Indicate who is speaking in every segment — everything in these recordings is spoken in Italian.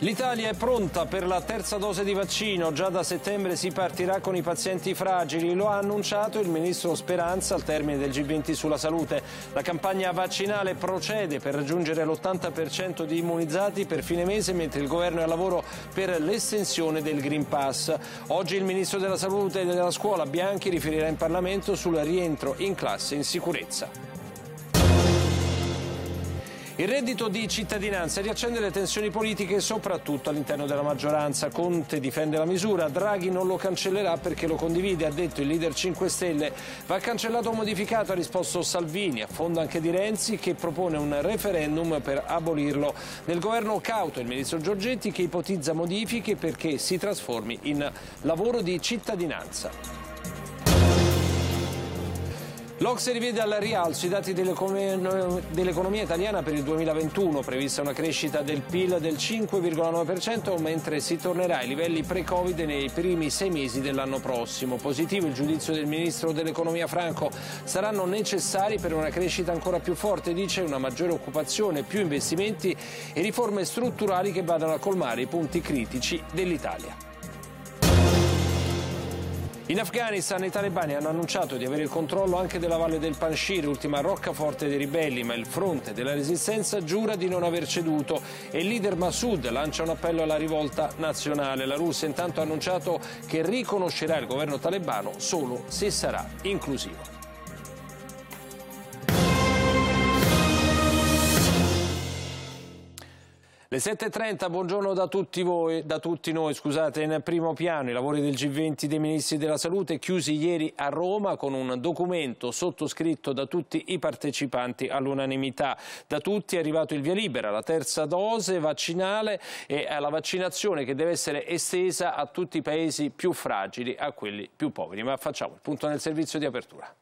Speaker 1: L'Italia è pronta per la terza dose di vaccino, già da settembre si partirà con i pazienti fragili, lo ha annunciato il ministro Speranza al termine del G20 sulla salute. La campagna vaccinale procede per raggiungere l'80% di immunizzati per fine mese, mentre il governo è al lavoro per l'estensione del Green Pass. Oggi il ministro della Salute e della Scuola Bianchi riferirà in Parlamento sul rientro in classe in sicurezza. Il reddito di cittadinanza riaccende le tensioni politiche soprattutto all'interno della maggioranza. Conte difende la misura, Draghi non lo cancellerà perché lo condivide, ha detto il leader 5 Stelle. Va cancellato o modificato, ha risposto Salvini, a fondo anche di Renzi che propone un referendum per abolirlo. Nel governo cauto il ministro Giorgetti che ipotizza modifiche perché si trasformi in lavoro di cittadinanza. L'Ox rivede al rialzo i dati dell'economia italiana per il 2021, prevista una crescita del PIL del 5,9%, mentre si tornerà ai livelli pre-Covid nei primi sei mesi dell'anno prossimo. Positivo il giudizio del ministro dell'economia Franco. Saranno necessari per una crescita ancora più forte, dice, una maggiore occupazione, più investimenti e riforme strutturali che vadano a colmare i punti critici dell'Italia. In Afghanistan i talebani hanno annunciato di avere il controllo anche della valle del Panshir, ultima roccaforte dei ribelli, ma il fronte della resistenza giura di non aver ceduto e il leader Massoud lancia un appello alla rivolta nazionale. La Russia intanto ha annunciato che riconoscerà il governo talebano solo se sarà inclusivo. Le 7.30, buongiorno da tutti voi, da tutti noi, scusate, in primo piano i lavori del G20 dei Ministri della Salute chiusi ieri a Roma con un documento sottoscritto da tutti i partecipanti all'unanimità. Da tutti è arrivato il via libera, la terza dose vaccinale e alla vaccinazione che deve essere estesa a tutti i paesi più fragili, a quelli più poveri. Ma facciamo il punto nel servizio di apertura.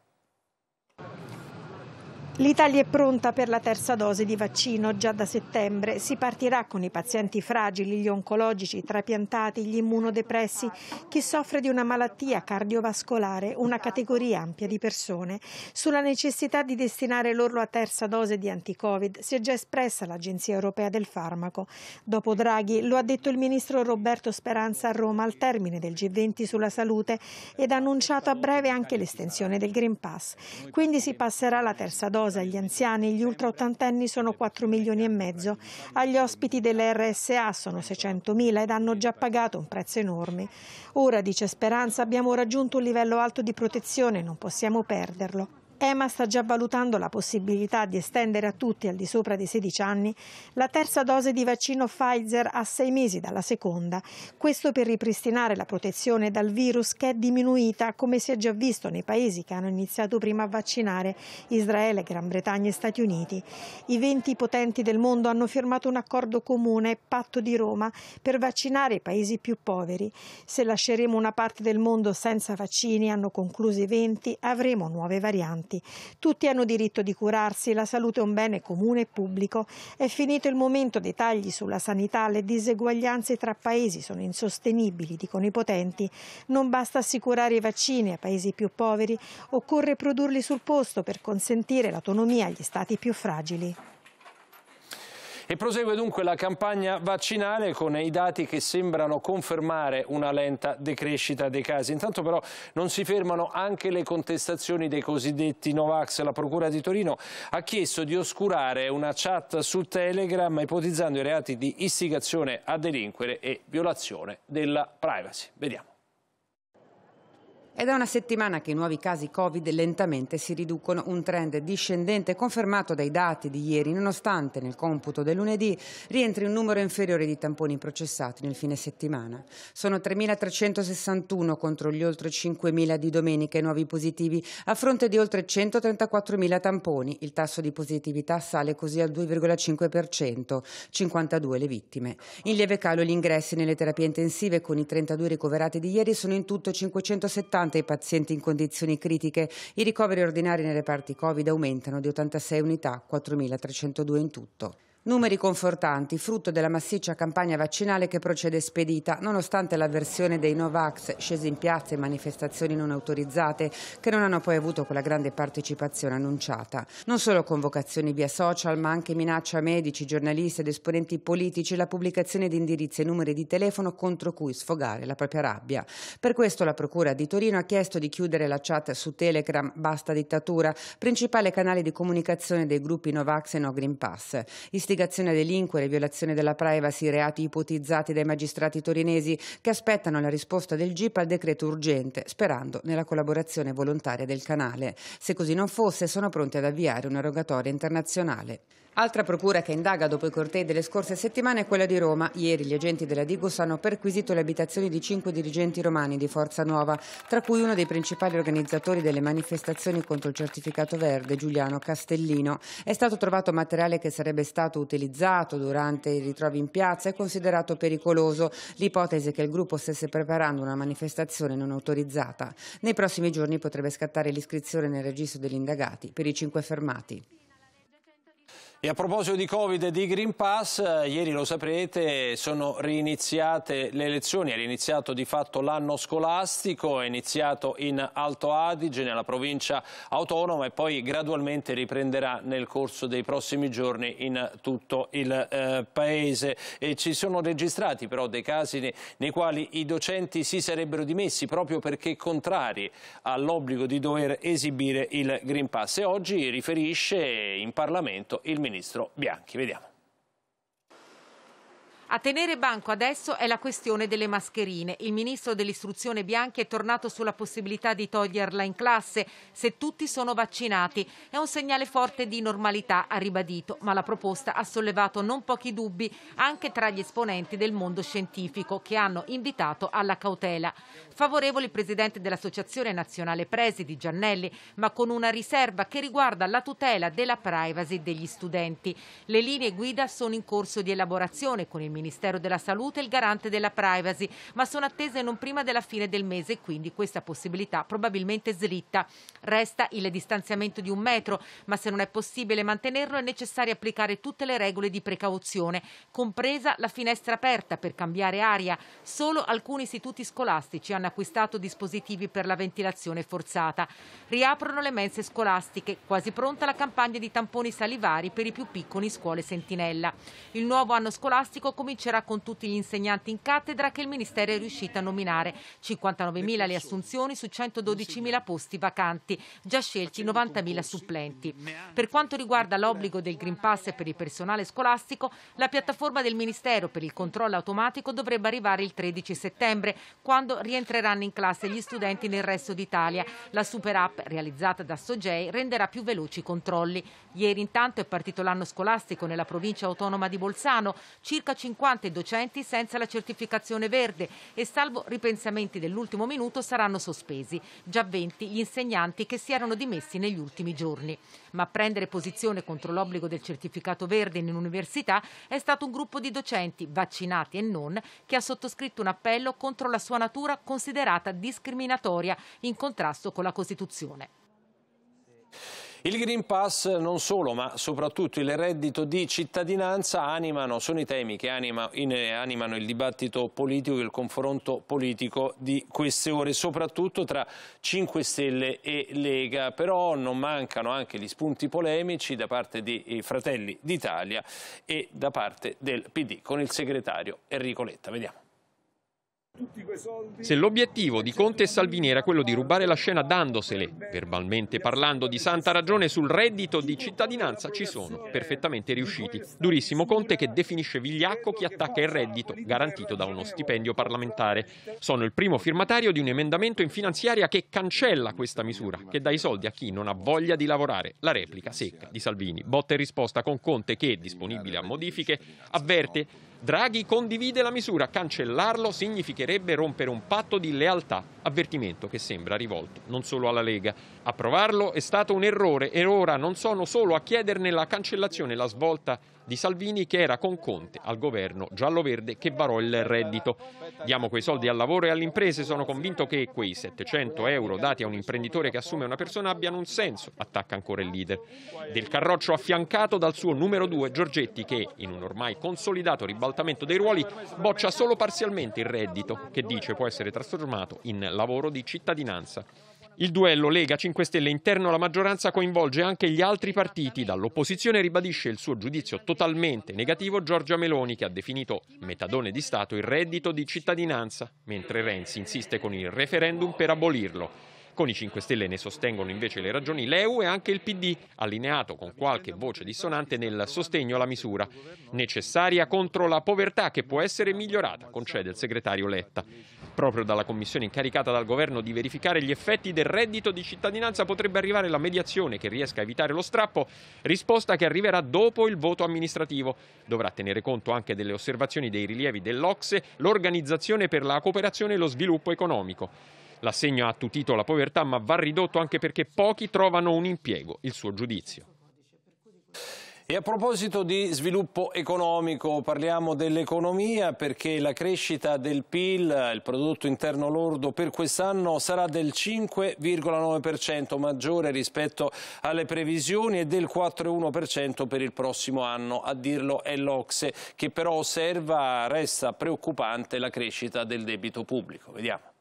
Speaker 2: L'Italia è pronta per la terza dose di vaccino già da settembre. Si partirà con i pazienti fragili, gli oncologici, i trapiantati, gli immunodepressi, chi soffre di una malattia cardiovascolare, una categoria ampia di persone. Sulla necessità di destinare loro la terza dose di anti-Covid si è già espressa l'Agenzia Europea del Farmaco. Dopo Draghi lo ha detto il ministro Roberto Speranza a Roma al termine del G20 sulla salute ed ha annunciato a breve anche l'estensione del Green Pass. Quindi si passerà la terza dose dosa agli anziani, gli ultraottantenni sono 4 milioni e mezzo, agli ospiti dell'RSA sono 600 mila ed hanno già pagato un prezzo enorme. Ora, dice Speranza, abbiamo raggiunto un livello alto di protezione, non possiamo perderlo. EMA sta già valutando la possibilità di estendere a tutti al di sopra dei 16 anni la terza dose di vaccino Pfizer a sei mesi dalla seconda. Questo per ripristinare la protezione dal virus che è diminuita, come si è già visto nei paesi che hanno iniziato prima a vaccinare Israele, Gran Bretagna e Stati Uniti. I 20 potenti del mondo hanno firmato un accordo comune, Patto di Roma, per vaccinare i paesi più poveri. Se lasceremo una parte del mondo senza vaccini, hanno concluso i 20, avremo nuove varianti malati. Tutti hanno diritto di curarsi, la salute è un bene comune e pubblico. È finito il momento dei tagli sulla sanità, le diseguaglianze tra paesi sono insostenibili, dicono i potenti. Non basta assicurare i vaccini ai paesi più poveri, occorre produrli sul posto per consentire l'autonomia agli stati più fragili.
Speaker 1: E prosegue dunque la campagna vaccinale con i dati che sembrano confermare una lenta decrescita dei casi. Intanto però non si fermano anche le contestazioni dei cosiddetti Novax. La Procura di Torino ha chiesto di oscurare una chat su Telegram ipotizzando i reati di istigazione a delinquere e violazione della privacy. Vediamo.
Speaker 3: È da una settimana che i nuovi casi Covid lentamente si riducono, un trend discendente confermato dai dati di ieri, nonostante nel computo del lunedì rientri un numero inferiore di tamponi processati nel fine settimana. Sono 3.361 contro gli oltre 5.000 di domenica i nuovi positivi, a fronte di oltre 134.000 tamponi. Il tasso di positività sale così al 2,5%, 52 le vittime. In lieve calo gli ingressi nelle terapie intensive con i 32 ricoverati di ieri sono in tutto 570 60 i pazienti in condizioni critiche. I ricoveri ordinari nelle parti Covid aumentano di 86 unità, 4.302 in tutto. Numeri confortanti, frutto della massiccia campagna vaccinale che procede spedita, nonostante l'avversione dei Novax scesi in piazza e manifestazioni non autorizzate, che non hanno poi avuto quella grande partecipazione annunciata. Non solo convocazioni via social, ma anche minacce a medici, giornalisti ed esponenti politici, la pubblicazione di indirizzi e numeri di telefono contro cui sfogare la propria rabbia. Per questo la Procura di Torino ha chiesto di chiudere la chat su Telegram Basta Dittatura, principale canale di comunicazione dei gruppi Novax e No Green Pass. Isti istigazione a delinquere, violazione della privacy, reati ipotizzati dai magistrati torinesi che aspettano la risposta del GIP al decreto urgente, sperando nella collaborazione volontaria del canale. Se così non fosse, sono pronti ad avviare una rogatoria internazionale. Altra procura che indaga dopo i cortei delle scorse settimane è quella di Roma. Ieri gli agenti della Digus hanno perquisito le abitazioni di cinque dirigenti romani di Forza Nuova, tra cui uno dei principali organizzatori delle manifestazioni contro il certificato verde, Giuliano Castellino. È stato trovato materiale che sarebbe stato utilizzato durante i ritrovi in piazza e considerato pericoloso. L'ipotesi è che il gruppo stesse preparando una manifestazione non autorizzata. Nei prossimi giorni potrebbe scattare l'iscrizione nel registro degli indagati per i cinque fermati.
Speaker 1: E a proposito di Covid e di Green Pass, eh, ieri lo saprete, sono riniziate le elezioni, è riniziato di fatto l'anno scolastico, è iniziato in Alto Adige, nella provincia autonoma e poi gradualmente riprenderà nel corso dei prossimi giorni in tutto il eh, Paese. E ci sono registrati però dei casi nei quali i docenti si sarebbero dimessi proprio perché contrari all'obbligo di dover esibire il Green Pass e oggi riferisce in Parlamento il Ministro ministro Bianchi. Vediamo.
Speaker 4: A tenere banco adesso è la questione delle mascherine. Il ministro dell'istruzione Bianchi è tornato sulla possibilità di toglierla in classe se tutti sono vaccinati. È un segnale forte di normalità, ha ribadito, ma la proposta ha sollevato non pochi dubbi anche tra gli esponenti del mondo scientifico che hanno invitato alla cautela. Favorevole il presidente dell'Associazione Nazionale Presidi Giannelli, ma con una riserva che riguarda la tutela della privacy degli studenti. Le linee guida sono in corso di elaborazione con il ministro Ministero della Salute e il garante della privacy, ma sono attese non prima della fine del mese e quindi questa possibilità probabilmente slitta. Resta il distanziamento di un metro, ma se non è possibile mantenerlo è necessario applicare tutte le regole di precauzione, compresa la finestra aperta per cambiare aria. Solo alcuni istituti scolastici hanno acquistato dispositivi per la ventilazione forzata. Riaprono le mense scolastiche, quasi pronta la campagna di tamponi salivari per i più piccoli scuole sentinella. Il nuovo anno scolastico comincerà con tutti gli insegnanti in cattedra che il Ministero è riuscito a nominare. 59.000 le assunzioni su 112.000 posti vacanti, già scelti 90.000 supplenti. Per quanto riguarda l'obbligo del Green Pass per il personale scolastico, la piattaforma del Ministero per il controllo automatico dovrebbe arrivare il 13 settembre, quando rientreranno in classe gli studenti nel resto d'Italia. La super app realizzata da Sogei renderà più veloci i controlli. Ieri intanto è partito l'anno scolastico nella provincia autonoma di Bolzano, circa 50 50 docenti senza la certificazione verde e salvo ripensamenti dell'ultimo minuto saranno sospesi, già 20 gli insegnanti che si erano dimessi negli ultimi giorni. Ma prendere posizione contro l'obbligo del certificato verde in università è stato un gruppo di docenti, vaccinati e non, che ha sottoscritto un appello contro la sua natura considerata discriminatoria in contrasto con la Costituzione.
Speaker 1: Il Green Pass non solo, ma soprattutto il reddito di cittadinanza animano, sono i temi che anima, in, animano il dibattito politico e il confronto politico di queste ore, soprattutto tra 5 Stelle e Lega. Però non mancano anche gli spunti polemici da parte dei eh, Fratelli d'Italia e da parte del PD con il segretario Enrico Letta. Vediamo.
Speaker 5: Se l'obiettivo di Conte e Salvini era quello di rubare la scena dandosele, verbalmente parlando di santa ragione sul reddito di cittadinanza, ci sono perfettamente riusciti. Durissimo Conte che definisce vigliacco chi attacca il reddito garantito da uno stipendio parlamentare. Sono il primo firmatario di un emendamento in finanziaria che cancella questa misura, che dà i soldi a chi non ha voglia di lavorare. La replica secca di Salvini. Botta e risposta con Conte che, disponibile a modifiche, avverte Draghi condivide la misura, cancellarlo significherebbe rompere un patto di lealtà, avvertimento che sembra rivolto non solo alla Lega. Approvarlo è stato un errore e ora non sono solo a chiederne la cancellazione la svolta di Salvini che era con Conte al governo giallo-verde che varò il reddito. Diamo quei soldi al lavoro e alle imprese, sono convinto che quei 700 euro dati a un imprenditore che assume una persona abbiano un senso, attacca ancora il leader. Del Carroccio affiancato dal suo numero due Giorgetti che, in un ormai consolidato ribaltamento dei ruoli, boccia solo parzialmente il reddito che dice può essere trasformato in lavoro di cittadinanza. Il duello Lega 5 Stelle interno alla maggioranza coinvolge anche gli altri partiti. Dall'opposizione ribadisce il suo giudizio totalmente negativo Giorgia Meloni che ha definito metadone di Stato il reddito di cittadinanza, mentre Renzi insiste con il referendum per abolirlo. Con i 5 Stelle ne sostengono invece le ragioni l'EU e anche il PD, allineato con qualche voce dissonante nel sostegno alla misura. Necessaria contro la povertà che può essere migliorata, concede il segretario Letta. Proprio dalla commissione incaricata dal governo di verificare gli effetti del reddito di cittadinanza potrebbe arrivare la mediazione che riesca a evitare lo strappo, risposta che arriverà dopo il voto amministrativo. Dovrà tenere conto anche delle osservazioni dei rilievi dell'Ocse, l'Organizzazione per la cooperazione e lo sviluppo economico. L'assegno ha attutito la povertà ma va ridotto anche perché pochi trovano un impiego, il suo giudizio.
Speaker 1: E a proposito di sviluppo economico, parliamo dell'economia perché la crescita del PIL, il prodotto interno lordo, per quest'anno sarà del 5,9% maggiore rispetto alle previsioni e del 4,1% per il prossimo anno. A dirlo è l'Ocse, che però osserva resta preoccupante la crescita del debito pubblico. Vediamo.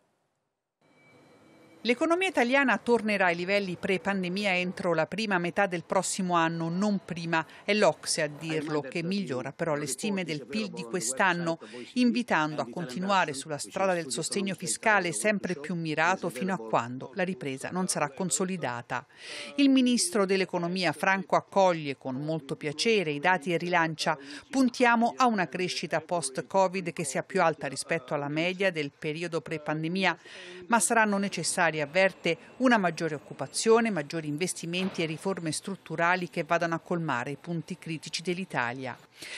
Speaker 6: L'economia italiana tornerà ai livelli pre-pandemia entro la prima metà del prossimo anno, non prima. È l'Ocse a dirlo, che migliora però le stime del PIL di quest'anno, invitando a continuare sulla strada del sostegno fiscale sempre più mirato fino a quando la ripresa non sarà consolidata. Il ministro dell'Economia Franco accoglie con molto piacere i dati e rilancia. Puntiamo a una crescita post-Covid che sia più alta rispetto alla media del periodo pre-pandemia, ma saranno necessari Solidarietari avverte una maggiore occupazione, maggiori investimenti e riforme strutturali che vadano a colmare i punti critici dell'Italia.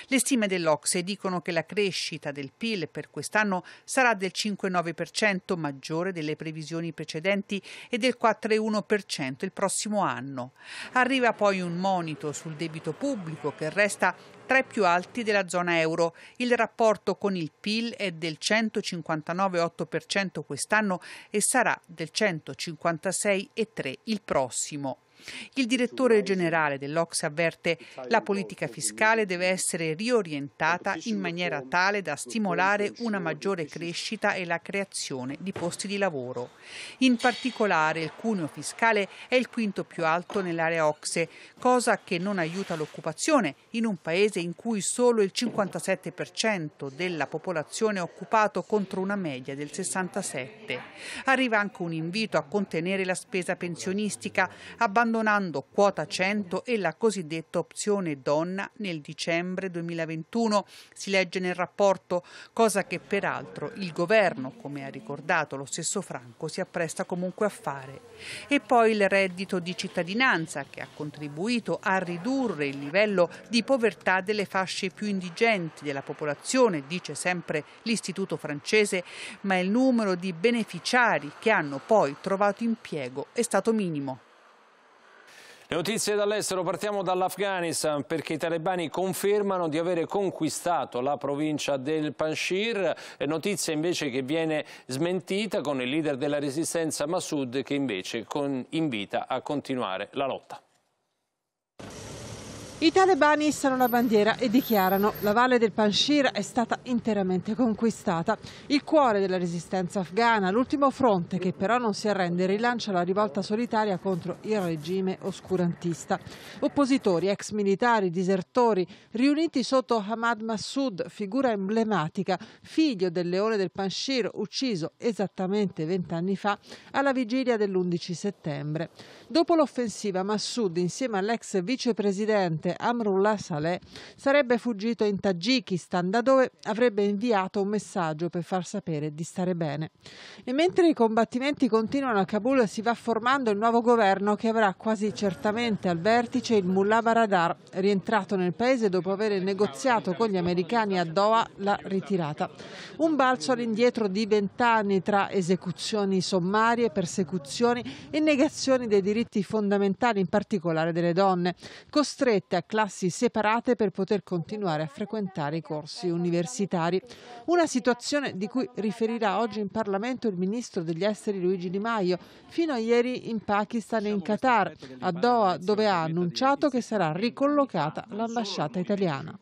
Speaker 6: Le stime dell'Ocse dicono che la crescita del PIL per quest'anno sarà del 5,9% maggiore delle previsioni precedenti e del 4,1% il prossimo anno. Arriva poi un monito sul debito pubblico che resta tra i più alti della zona euro. Il rapporto con il PIL è del 159,8% quest'anno e sarà del 156,3% il prossimo. Il direttore generale dell'Ox avverte che la politica fiscale deve essere riorientata in maniera tale da stimolare una maggiore crescita e la creazione di posti di lavoro. In particolare il cuneo fiscale è il quinto più alto nell'area Ocse, cosa che non aiuta l'occupazione in un paese in cui solo il 57% della popolazione è occupato contro una media del 67%. Arriva anche un invito a contenere la spesa pensionistica, abbandonare abbandonando quota 100 e la cosiddetta opzione donna nel dicembre 2021, si legge nel rapporto, cosa che peraltro il governo, come ha ricordato lo stesso Franco, si appresta comunque a fare. E poi il reddito di cittadinanza che ha contribuito a ridurre il livello di povertà delle fasce più indigenti della popolazione, dice sempre l'istituto francese, ma il numero di beneficiari che hanno poi trovato impiego è stato minimo
Speaker 1: notizie dall'estero, partiamo dall'Afghanistan perché i talebani confermano di avere conquistato la provincia del Panshir, eh, notizia invece che viene smentita con il leader della resistenza Massoud che invece con, invita a continuare la lotta.
Speaker 6: I
Speaker 7: talebani issano la bandiera e dichiarano che la valle del Panshir è stata interamente conquistata, il cuore della resistenza afghana, l'ultimo fronte che però non si arrende rilancia la rivolta solitaria contro il regime oscurantista. Oppositori, ex militari, disertori, riuniti sotto Hamad Massoud, figura emblematica, figlio del leone del Panshir, ucciso esattamente vent'anni fa alla vigilia dell'11 settembre. Dopo l'offensiva, Massoud, insieme all'ex vicepresidente Amrullah Saleh sarebbe fuggito in Tagikistan, da dove avrebbe inviato un messaggio per far sapere di stare bene. E mentre i combattimenti continuano a Kabul si va formando il nuovo governo che avrà quasi certamente al vertice il mullah Baradar, rientrato nel paese dopo aver negoziato con gli americani a Doha la ritirata. Un balzo all'indietro di vent'anni tra esecuzioni sommarie, persecuzioni e negazioni dei diritti fondamentali, in particolare delle donne, costrette a classi separate per poter continuare a frequentare i corsi universitari. Una situazione di cui riferirà oggi in Parlamento il ministro degli esteri Luigi Di Maio, fino a ieri in Pakistan e in Qatar, a Doha, dove ha annunciato che sarà ricollocata l'ambasciata italiana.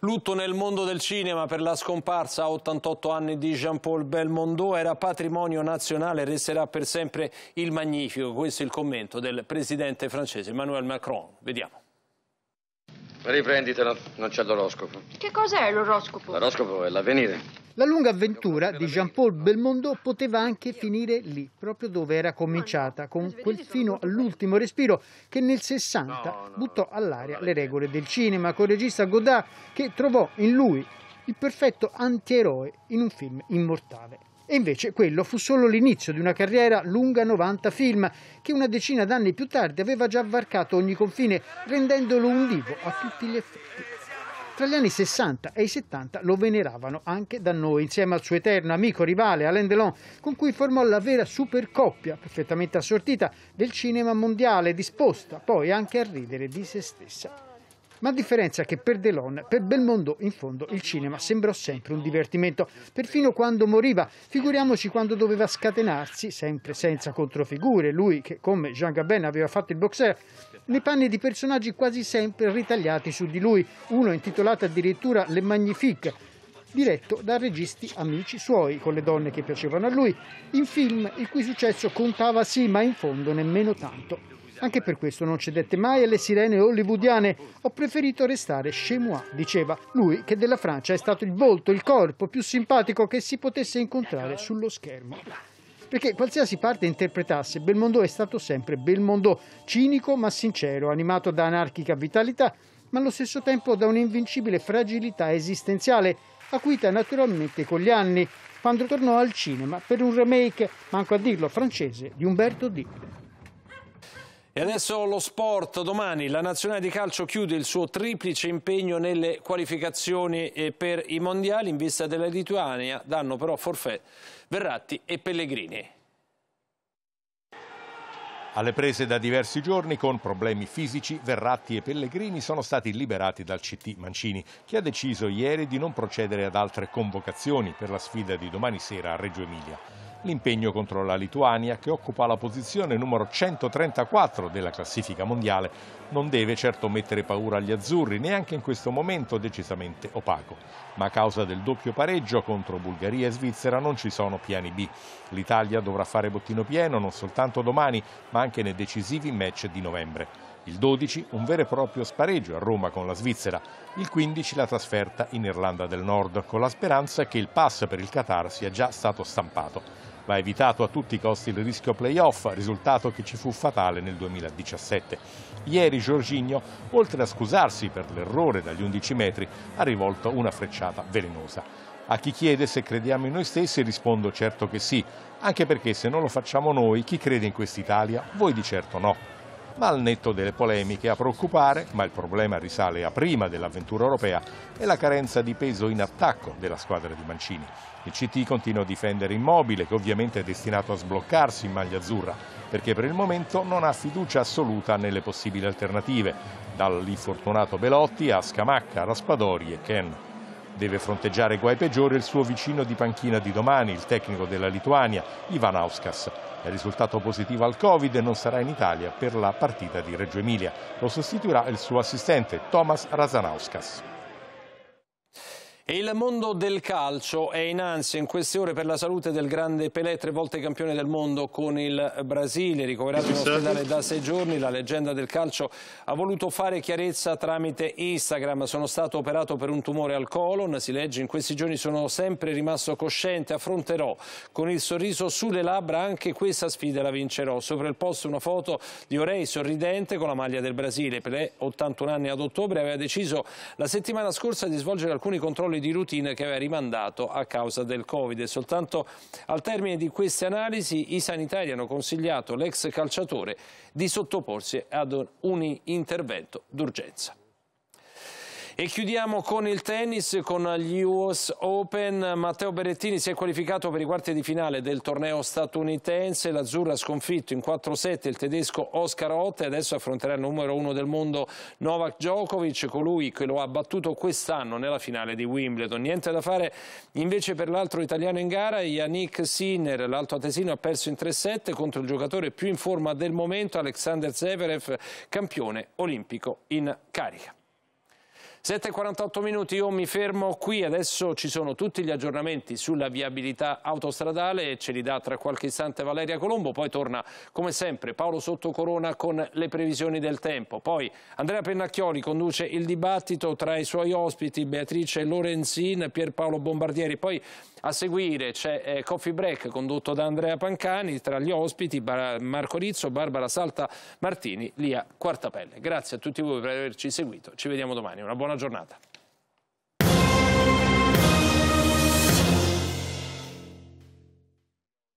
Speaker 1: Lutto nel mondo del cinema per la scomparsa a 88 anni di Jean-Paul Belmondo era patrimonio nazionale e resterà per sempre il magnifico. Questo è il commento del presidente francese Emmanuel Macron. Vediamo.
Speaker 8: Riprenditelo, non c'è l'oroscopo.
Speaker 2: Che cos'è l'oroscopo?
Speaker 8: L'oroscopo è l'avvenire.
Speaker 9: La lunga avventura di Jean-Paul Belmondo poteva anche finire lì, proprio dove era cominciata, con quel fino all'ultimo respiro che nel 60 buttò all'aria le regole del cinema, con il regista Godard che trovò in lui il perfetto antieroe in un film immortale. E invece quello fu solo l'inizio di una carriera lunga 90 film, che una decina d'anni più tardi aveva già varcato ogni confine, rendendolo un vivo a tutti gli effetti. Tra gli anni 60 e i 70 lo veneravano anche da noi, insieme al suo eterno amico rivale Alain Delon, con cui formò la vera supercoppia, perfettamente assortita, del cinema mondiale, disposta poi anche a ridere di se stessa. Ma la differenza che per Delon, per Belmondo, in fondo, il cinema sembrò sempre un divertimento, perfino quando moriva, figuriamoci quando doveva scatenarsi, sempre senza controfigure, lui che come Jean Gabin aveva fatto il boxer, nei panni di personaggi quasi sempre ritagliati su di lui, uno intitolato addirittura Le Magnifique, diretto da registi amici suoi, con le donne che piacevano a lui, in film il cui successo contava sì, ma in fondo nemmeno tanto. Anche per questo non cedette mai alle sirene hollywoodiane. Ho preferito restare chez moi, diceva. Lui che della Francia è stato il volto, il corpo più simpatico che si potesse incontrare eh, sullo eh. schermo. Perché qualsiasi parte interpretasse, Belmondo è stato sempre Belmondo, cinico ma sincero, animato da anarchica vitalità, ma allo stesso tempo da un'invincibile fragilità esistenziale, acuita naturalmente con gli anni, quando tornò al cinema per un remake, manco a dirlo francese, di Umberto D.
Speaker 1: E adesso lo sport, domani la nazionale di calcio chiude il suo triplice impegno nelle qualificazioni eh, per i mondiali in vista della Lituania, danno però forfè Verratti e Pellegrini.
Speaker 8: Alle prese da diversi giorni con problemi fisici, Verratti e Pellegrini sono stati liberati dal CT Mancini, che ha deciso ieri di non procedere ad altre convocazioni per la sfida di domani sera a Reggio Emilia l'impegno contro la Lituania, che occupa la posizione numero 134 della classifica mondiale, non deve certo mettere paura agli azzurri, neanche in questo momento decisamente opaco. Ma a causa del doppio pareggio contro Bulgaria e Svizzera non ci sono piani B. L'Italia dovrà fare bottino pieno non soltanto domani, ma anche nei decisivi match di novembre. Il 12 un vero e proprio spareggio a Roma con la Svizzera, il 15 la trasferta in Irlanda del Nord, con la speranza che il pass per il Qatar sia già stato stampato. Va evitato a tutti i costi il rischio playoff, risultato che ci fu fatale nel 2017. Ieri Giorgigno, oltre a scusarsi per l'errore dagli 11 metri, ha rivolto una frecciata velenosa. A chi chiede se crediamo in noi stessi rispondo certo che sì, anche perché se non lo facciamo noi, chi crede in quest'Italia? Voi di certo no ma al netto delle polemiche a preoccupare, ma il problema risale a prima dell'avventura europea, è la carenza di peso in attacco della squadra di Mancini. Il CT continua a difendere Immobile, che ovviamente è destinato a sbloccarsi in maglia azzurra, perché per il momento non ha fiducia assoluta nelle possibili alternative, dall'infortunato Belotti a Scamacca, Raspadori e Ken. Deve fronteggiare guai peggiori il suo vicino di panchina di domani, il tecnico della Lituania, Ivan Auskas. È risultato positivo al Covid e non sarà in Italia per la partita di Reggio Emilia. Lo sostituirà il suo assistente, Thomas Razanauskas
Speaker 1: il mondo del calcio è in ansia in queste ore per la salute del grande Pelé, tre volte campione del mondo con il Brasile, ricoverato in ospedale da sei giorni. La leggenda del calcio ha voluto fare chiarezza tramite Instagram. Sono stato operato per un tumore al colon, si legge, in questi giorni sono sempre rimasto cosciente, affronterò con il sorriso sulle labbra anche questa sfida la vincerò. Sopra il post una foto di Orei sorridente con la maglia del Brasile. Pelé, 81 anni ad ottobre, aveva deciso la settimana scorsa di svolgere alcuni controlli controlli di routine che aveva rimandato a causa del Covid. E soltanto al termine di queste analisi i sanitari hanno consigliato l'ex calciatore di sottoporsi ad un intervento d'urgenza. E chiudiamo con il tennis, con gli US Open. Matteo Berettini si è qualificato per i quarti di finale del torneo statunitense. L'Azzurra ha sconfitto in 4-7 il tedesco Oscar Otte. Adesso affronterà il numero uno del mondo Novak Djokovic, colui che lo ha battuto quest'anno nella finale di Wimbledon. Niente da fare invece per l'altro italiano in gara, Yannick Sinner. L'alto atesino ha perso in 3-7 contro il giocatore più in forma del momento, Alexander Zverev, campione olimpico in carica. 7.48 minuti, io mi fermo qui, adesso ci sono tutti gli aggiornamenti sulla viabilità autostradale e ce li dà tra qualche istante Valeria Colombo, poi torna come sempre Paolo Sottocorona con le previsioni del tempo, poi Andrea Pennacchioli conduce il dibattito tra i suoi ospiti Beatrice Lorenzin, Pierpaolo Bombardieri, poi a seguire c'è eh, Coffee Break condotto da Andrea Pancani, tra gli ospiti Marco Rizzo, Barbara Salta Martini, Lia Quartapelle. Grazie a tutti voi per averci seguito, ci vediamo domani, una buona giornata.